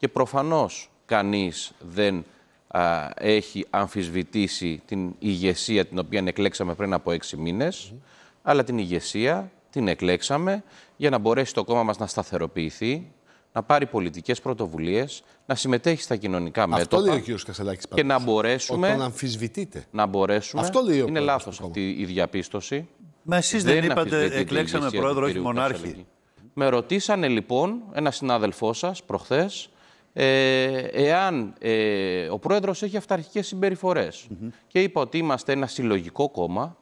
Και προφανώς κανείς δεν α, έχει αμφισβητήσει την ηγεσία την οποία εκλέξαμε πριν από έξι μήνες, αλλά την ηγεσία την εκλέξαμε για να μπορέσει το κόμμα μας να σταθεροποιηθεί, να πάρει πολιτικές πρωτοβουλίες, να συμμετέχει στα κοινωνικά μέτωπα. Αυτό λέει ο κ. Κασελάκης Και να μπορέσουμε. Όταν αμφισβητείτε. Να μπορέσουμε. Είναι λάθο αυτή η διαπίστωση. Μα εσείς δεν, δεν είπατε, εκλέξαμε πρόεδρο, όχι μονάρχη. Με ρωτήσανε λοιπόν ένα συνάδελφό σας προχθές ε, εάν ε, ο πρόεδρος έχει αυταρχικές συμπεριφορές και είπα ότι είμαστε ένα συλλογικό κόμμα,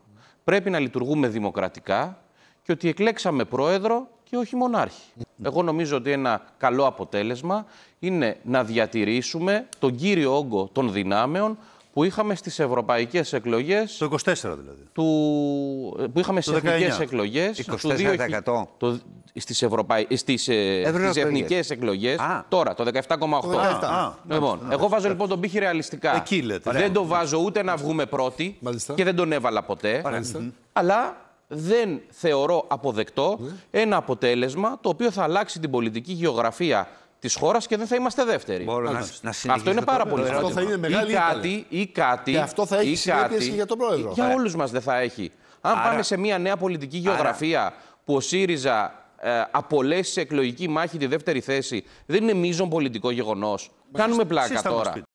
πρέπει να λειτουργούμε δημοκρατικά και ότι εκλέξαμε πρόεδρο και όχι μονάρχη. Εγώ νομίζω ότι ένα καλό αποτέλεσμα είναι να διατηρήσουμε τον κύριο όγκο των δυνάμεων που είχαμε στις ευρωπαϊκές εκλογές... Το 24 δηλαδή. Ε, που είχαμε στις εθνικές εκλογές... 24% το... Στις Ευρωπαϊ... Ε, στις, ε, εκλογές τώρα, το 17,8. Λοιπόν, εγώ βάζω λοιπόν τον πύχη ρεαλιστικά. Δεν το βάζω ούτε να βγούμε πρώτοι και δεν τον έβαλα ποτέ. Αλλά δεν θεωρώ αποδεκτό ναι. ένα αποτέλεσμα το οποίο θα αλλάξει την πολιτική γεωγραφία της χώρας και δεν θα είμαστε δεύτεροι. να, Αυτό είναι πάρα πολύ σημαντικό. Αυτό θα είναι μεγάλη ή κάτι, ή κάτι. Και αυτό θα έχει συνέπειες για τον πρόεδρο. Για όλους μας δεν θα έχει. Αν Άρα... πάμε σε μια νέα πολιτική γεωγραφία που ο ΣΥΡΙΖΑ ε, απολέσει σε εκλογική μάχη τη δεύτερη θέση δεν είναι μείζον πολιτικό γεγονός. Κάνουμε πλάκα τώρα.